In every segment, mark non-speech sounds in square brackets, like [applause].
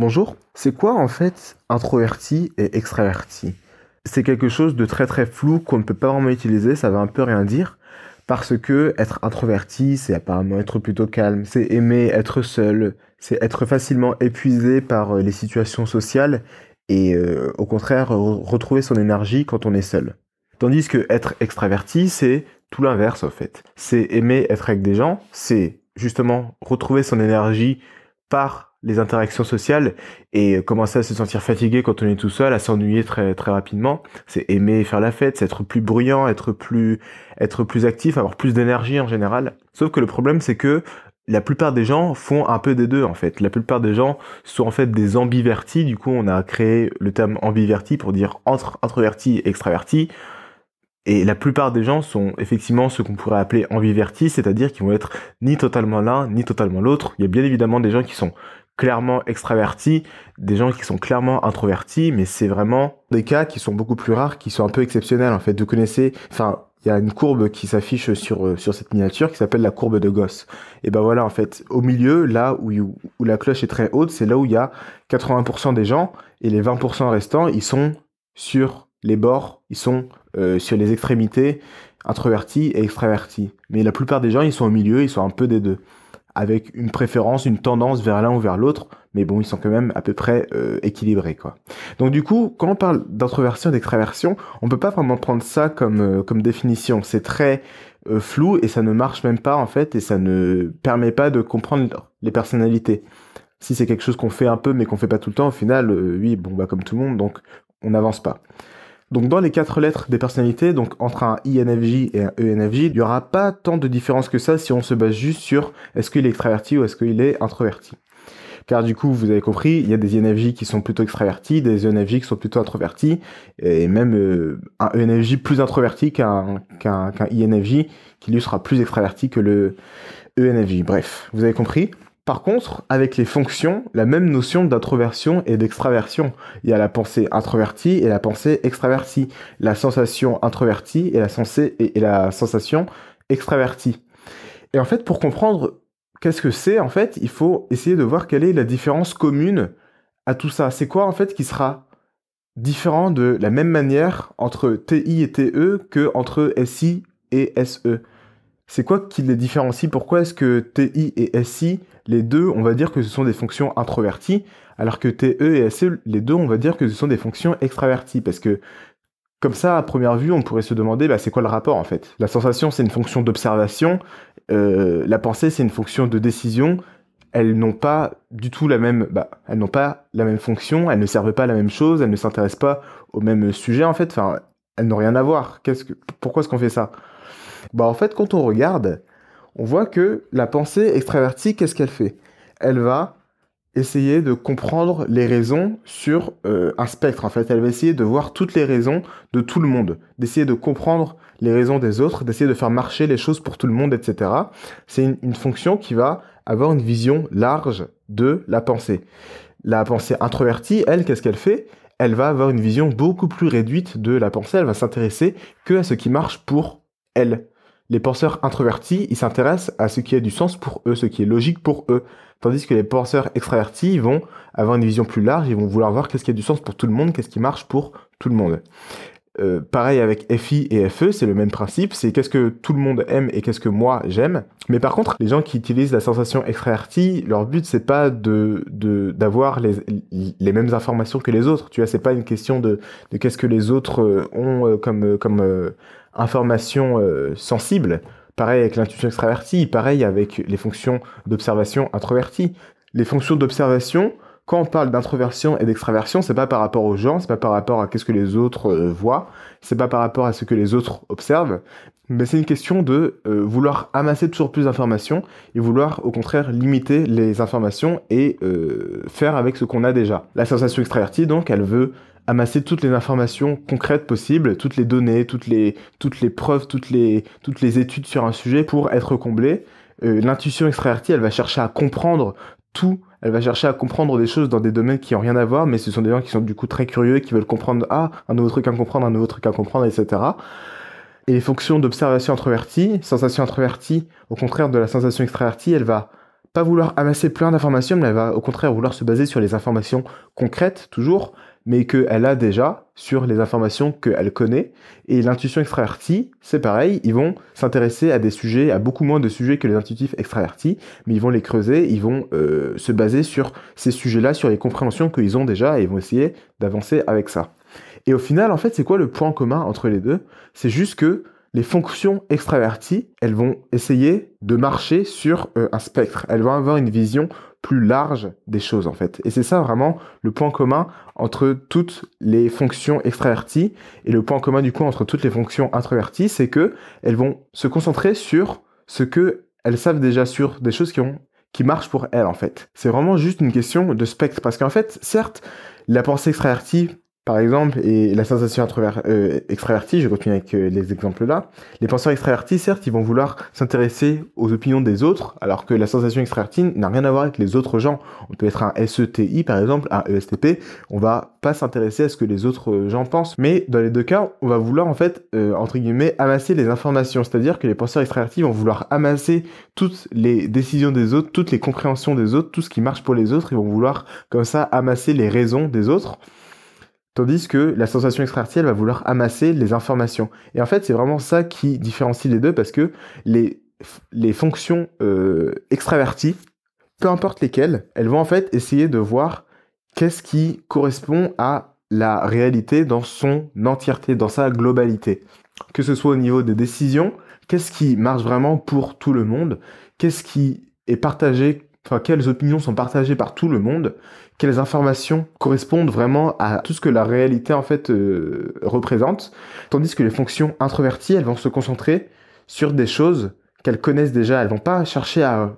Bonjour. C'est quoi en fait introverti et extraverti C'est quelque chose de très très flou qu'on ne peut pas vraiment utiliser, ça va un peu rien dire. Parce que être introverti, c'est apparemment être plutôt calme, c'est aimer être seul, c'est être facilement épuisé par euh, les situations sociales et euh, au contraire retrouver son énergie quand on est seul. Tandis que être extraverti, c'est tout l'inverse en fait. C'est aimer être avec des gens, c'est justement retrouver son énergie par les interactions sociales et euh, commencer à se sentir fatigué quand on est tout seul, à s'ennuyer très très rapidement. C'est aimer faire la fête, c'est être plus bruyant, être plus être plus actif, avoir plus d'énergie en général. Sauf que le problème c'est que la plupart des gens font un peu des deux en fait. La plupart des gens sont en fait des ambivertis. Du coup, on a créé le terme ambiverti pour dire entre introverti et extraverti. Et la plupart des gens sont effectivement ce qu'on pourrait appeler ambivertis, c'est-à-dire qu'ils vont être ni totalement l'un ni totalement l'autre. Il y a bien évidemment des gens qui sont clairement extravertis, des gens qui sont clairement introvertis, mais c'est vraiment des cas qui sont beaucoup plus rares, qui sont un peu exceptionnels en fait. Vous connaissez, enfin, il y a une courbe qui s'affiche sur euh, sur cette miniature qui s'appelle la courbe de gosse Et ben voilà en fait, au milieu, là où la cloche est très haute, c'est là où il y a 80% des gens et les 20% restants, ils sont sur les bords, ils sont euh, sur les extrémités, introvertis et extravertis. Mais la plupart des gens, ils sont au milieu, ils sont un peu des deux avec une préférence, une tendance vers l'un ou vers l'autre, mais bon, ils sont quand même à peu près euh, équilibrés, quoi. Donc du coup, quand on parle d'introversion et d'extraversion, on peut pas vraiment prendre ça comme, euh, définition. C'est très euh, flou et ça ne marche même pas, en fait, et ça ne permet pas de comprendre les personnalités. Si c'est quelque chose qu'on fait un peu, mais qu'on fait pas tout le temps, au final, oui, bon, bah comme tout le monde, donc on n'avance pas. Donc dans les quatre lettres des personnalités, donc entre un INFJ et un ENFJ, il n'y aura pas tant de différence que ça si on se base juste sur est-ce qu'il est extraverti ou est-ce qu'il est introverti. Car du coup, vous avez compris, il y a des INFJ qui sont plutôt extravertis, des ENFJ qui sont plutôt introvertis, et même euh, un ENFJ plus introverti qu'un qu'un INFJ qui lui sera plus extraverti que le ENFJ. Bref, vous avez compris. Par contre, avec les fonctions, la même notion d'introversion et d'extraversion. Il y a la pensée introvertie et la pensée extravertie, la sensation introvertie et la, sensation extravertie. Et en fait, pour comprendre qu'est-ce que c'est, en fait, il faut essayer de voir quelle est la différence commune à tout ça. C'est quoi, en fait, qui sera différent de la même manière entre TI et TE que entre SI et SE c'est quoi qui les différencie Pourquoi est-ce que TI et SI, les deux, on va dire que ce sont des fonctions introverties, alors que TE et SE, les deux, on va dire que ce sont des fonctions extraverties Parce que comme ça, à première vue, on pourrait se demander bah, c'est quoi le rapport en fait La sensation, c'est une fonction d'observation, euh, la pensée, c'est une fonction de décision. Elles n'ont pas du tout la même, bah, elles n'ont pas la même fonction, elles ne servent pas à la même chose, elles ne s'intéressent pas au même sujet en fait. Enfin, elles n'ont rien à voir. pourquoi est-ce qu'on fait ça bah en fait, quand on regarde, on voit que la pensée extravertie, qu'est-ce qu'elle fait Elle va essayer de comprendre les raisons sur euh, un spectre. En fait, elle va essayer de voir toutes les raisons de tout le monde, d'essayer de comprendre les raisons des autres, d'essayer de faire marcher les choses pour tout le monde, etc. C'est une, une, fonction qui va avoir une vision large de la pensée. La pensée introvertie, elle, qu'est-ce qu'elle fait Elle va avoir une vision beaucoup plus réduite de la pensée, elle va s'intéresser que à ce qui marche pour elle les penseurs introvertis, ils s'intéressent à ce qui a du sens pour eux, ce qui est logique pour eux. Tandis que les penseurs extravertis ils vont avoir une vision plus large, ils vont vouloir voir qu'est-ce qui a du sens pour tout le monde, qu'est-ce qui marche pour tout le monde. Euh, pareil avec FI et FE, c'est le même principe, c'est qu'est-ce que tout le monde aime et qu'est-ce que moi j'aime. Mais par contre, les gens qui utilisent la sensation extravertie, leur but c'est pas de d'avoir les, les mêmes informations que les autres. Tu vois, c'est pas une question de, de qu'est-ce que les autres euh, ont euh, comme comme informations euh, sensibles. Pareil avec l'intuition extravertie, pareil avec les fonctions d'observation introvertie. Les fonctions d'observation, quand on parle d'introversion et d'extraversion, c'est pas par rapport aux gens, c'est pas par rapport à ce que les autres euh, voient, c'est pas par rapport à ce que les autres observent, mais c'est une question de euh, vouloir amasser toujours plus d'informations et vouloir au contraire limiter les informations et faire avec ce qu'on a déjà. La sensation extravertie donc, elle veut amasser toutes les informations concrètes possibles, toutes les données, toutes les, toutes les preuves, toutes les, toutes les études sur un sujet pour être comblé. Euh, l'intuition extravertie, elle va chercher à comprendre tout, elle va chercher à comprendre des choses dans des domaines qui n'ont rien à voir, mais ce sont des gens qui sont du coup très curieux, et qui veulent comprendre, ah, un nouveau truc à comprendre, un nouveau truc à comprendre, etc. Et les fonctions d'observation introvertie, sensation introvertie, au contraire de la sensation extravertie, elle va pas vouloir amasser plein d'informations, mais elle va au contraire vouloir se baser sur les informations concrètes, toujours, mais qu'elle a déjà sur les informations qu'elle connaît. Et l'intuition extravertie, c'est pareil, ils vont s'intéresser à des sujets, à beaucoup moins de sujets que les intuitifs extravertis, mais ils vont les creuser, ils vont euh, se baser sur ces sujets-là, sur les compréhensions qu'ils ont déjà, et ils vont essayer d'avancer avec ça. Et au final, en fait, c'est quoi le point commun entre les deux C'est juste que les fonctions extraverties, elles vont essayer de marcher sur euh, un spectre. Elles vont avoir une vision plus large des choses en fait. Et c'est ça vraiment le point commun entre toutes les fonctions extraverties et le point commun du coup entre toutes les fonctions introverties, c'est que elles vont se concentrer sur ce que elles savent déjà sur des choses qui ont qui marchent pour elles en fait. C'est vraiment juste une question de spectre parce qu'en fait, certes, la pensée extravertie par exemple, et la sensation euh, extravertie, je continue avec euh, les exemples là, les penseurs extravertis, certes, ils vont vouloir s'intéresser aux opinions des autres, alors que la sensation extravertie n'a rien à voir avec les autres gens. On peut être un SETI, par exemple, un ESTP, on va pas s'intéresser à ce que les autres euh, gens pensent, mais dans les deux cas, on va vouloir, en fait, entre guillemets, amasser les informations, c'est-à-dire que les penseurs extravertis vont vouloir amasser toutes les décisions des autres, toutes les compréhensions des autres, tout ce qui marche pour les autres, ils vont vouloir, comme ça, amasser les raisons des autres, Tandis que la sensation extravertie va vouloir amasser les informations. Et en fait, c'est vraiment ça qui différencie les deux parce que les, les fonctions euh, extraverties, peu importe lesquelles, elles vont en fait essayer de voir qu'est-ce qui correspond à la réalité dans son entièreté, dans sa globalité. Que ce soit au niveau des décisions, qu'est-ce qui marche vraiment pour tout le monde, qu'est-ce qui est partagé quelles opinions sont partagées par tout le monde Quelles informations correspondent vraiment à tout ce que la réalité en fait euh, représente Tandis que les fonctions introverties, elles vont se concentrer sur des choses qu'elles connaissent déjà. Elles vont pas chercher à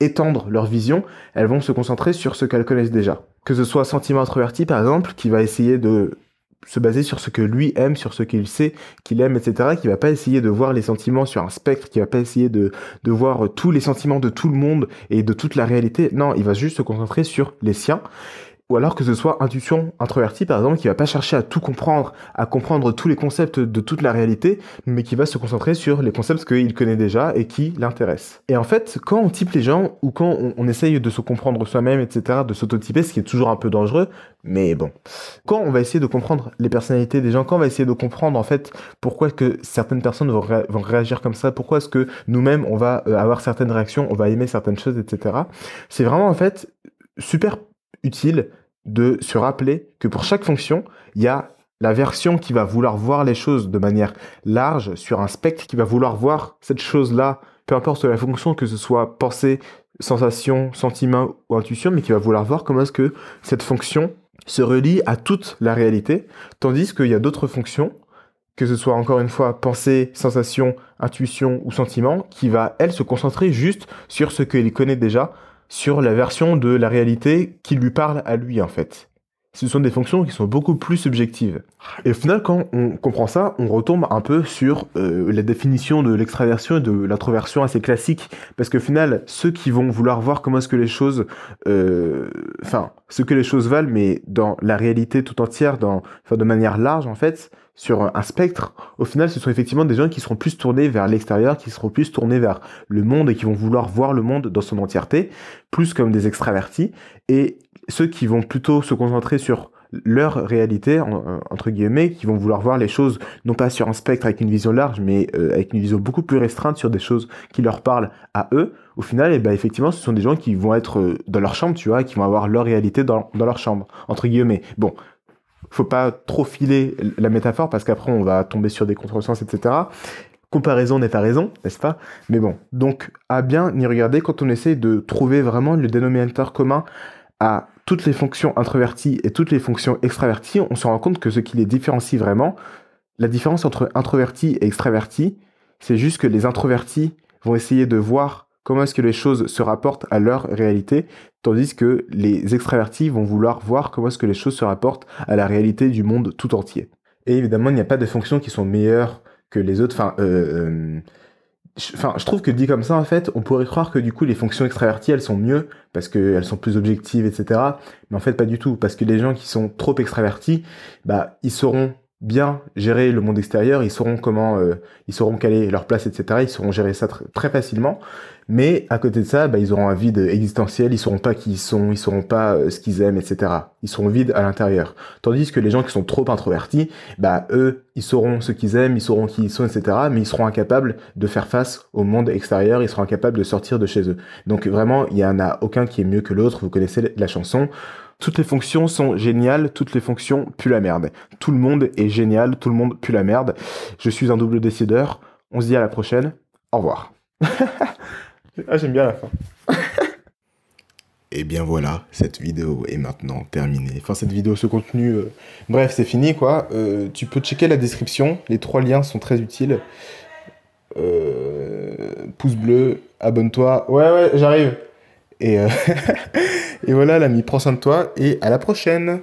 étendre leur vision, elles vont se concentrer sur ce qu'elles connaissent déjà. Que ce soit sentiment introverti par exemple, qui va essayer de se baser sur ce que lui aime, sur ce qu'il sait qu'il aime, etc., qui va pas essayer de voir les sentiments sur un spectre, qui va pas essayer de, de voir tous les sentiments de tout le monde et de toute la réalité. Non, il va juste se concentrer sur les siens. Ou alors que ce soit intuition introvertie, par exemple, qui va pas chercher à tout comprendre, à comprendre tous les concepts de toute la réalité, mais qui va se concentrer sur les concepts qu'il connaît déjà et qui l'intéressent. Et en fait, quand on type les gens, ou quand on, essaye de se comprendre soi-même, etc., de s'autotyper, ce qui est toujours un peu dangereux, mais bon. Quand on va essayer de comprendre les personnalités des gens, quand on va essayer de comprendre, en fait, pourquoi que certaines personnes vont, vont réagir comme ça, pourquoi est-ce que nous-mêmes, on va euh, avoir certaines réactions, on va aimer certaines choses, etc., c'est vraiment, en fait, super utile de se rappeler que pour chaque fonction, il y a la version qui va vouloir voir les choses de manière large sur un spectre qui va vouloir voir cette chose-là, peu importe la fonction, que ce soit pensée, sensation, sentiment ou intuition, mais qui va vouloir voir comment est-ce que cette fonction se relie à toute la réalité, tandis qu'il y a d'autres fonctions, que ce soit encore une fois pensée, sensation, intuition ou sentiment, qui va, elle, se concentrer juste sur ce qu'elle connaît déjà, sur la version de la réalité qui lui parle à lui en fait ce sont des fonctions qui sont beaucoup plus subjectives. Et au final, quand on comprend ça, on retombe un peu sur euh, la définition de l'extraversion et de l'introversion assez classique. Parce qu'au final, ceux qui vont vouloir voir comment est-ce que les choses, euh, enfin, ce que les choses valent, mais dans la réalité tout entière, dans, de manière large, en fait, sur un spectre, au final, ce sont effectivement des gens qui seront plus tournés vers l'extérieur, qui seront plus tournés vers le monde et qui vont vouloir voir le monde dans son entièreté, plus comme des extravertis. Et ceux qui vont plutôt se concentrer sur leur réalité, euh, entre guillemets, qui vont vouloir voir les choses, non pas sur un spectre avec une vision large, mais euh, avec une vision beaucoup plus restreinte sur des choses qui leur parlent à eux, au final, et eh ben, effectivement, ce sont des gens qui vont être euh, dans leur chambre, tu vois, qui vont avoir leur réalité dans, dans leur chambre, entre guillemets. Bon, faut pas trop filer la métaphore, parce qu'après, on va tomber sur des contresens, etc. Comparaison n'est pas raison, n'est-ce pas Mais bon, donc, à bien y regarder quand on essaie de trouver vraiment le dénominateur commun à toutes les fonctions introverties et toutes les fonctions extraverties, on se rend compte que ce qui les différencie vraiment, la différence entre introverti et extraverti, c'est juste que les introvertis vont essayer de voir comment est-ce que les choses se rapportent à leur réalité, tandis que les extravertis vont vouloir voir comment est-ce que les choses se rapportent à la réalité du monde tout entier. Et évidemment, il n'y a pas de fonctions qui sont meilleures que les autres. Enfin, euh, euh, Enfin, je trouve que dit comme ça, en fait, on pourrait croire que du coup, les fonctions extraverties, elles sont mieux parce qu'elles sont plus objectives, etc. Mais en fait, pas du tout, parce que les gens qui sont trop extravertis, bah, ils sauront bien gérer le monde extérieur, ils sauront comment, euh, ils sauront caler leur place, etc. Ils sauront gérer ça très facilement. Mais à côté de ça, bah, ils auront un vide existentiel, ils sauront pas qui ils sont, ils sauront pas euh, ce qu'ils aiment, etc. Ils seront vides à l'intérieur. Tandis que les gens qui sont trop introvertis, bah eux, ils sauront ce qu'ils aiment, ils sauront qui ils sont, etc. Mais ils seront incapables de faire face au monde extérieur, ils seront incapables de sortir de chez eux. Donc vraiment, il y en a aucun qui est mieux que l'autre. Vous connaissez la chanson. Toutes les fonctions sont géniales, toutes les fonctions puent la merde. Tout le monde est génial, tout le monde pue la merde. Je suis un double décideur. On se dit à la prochaine. Au revoir. [laughs] ah, j'aime bien la fin. [laughs] Et bien voilà, cette vidéo est maintenant terminée. Enfin, cette vidéo, ce contenu, euh, bref, c'est fini quoi. Euh, tu peux checker la description, les trois liens sont très utiles. Euh, pouce bleu, abonne-toi. Ouais, ouais, j'arrive. Et [laughs] Et voilà l'ami, prends soin de toi et à la prochaine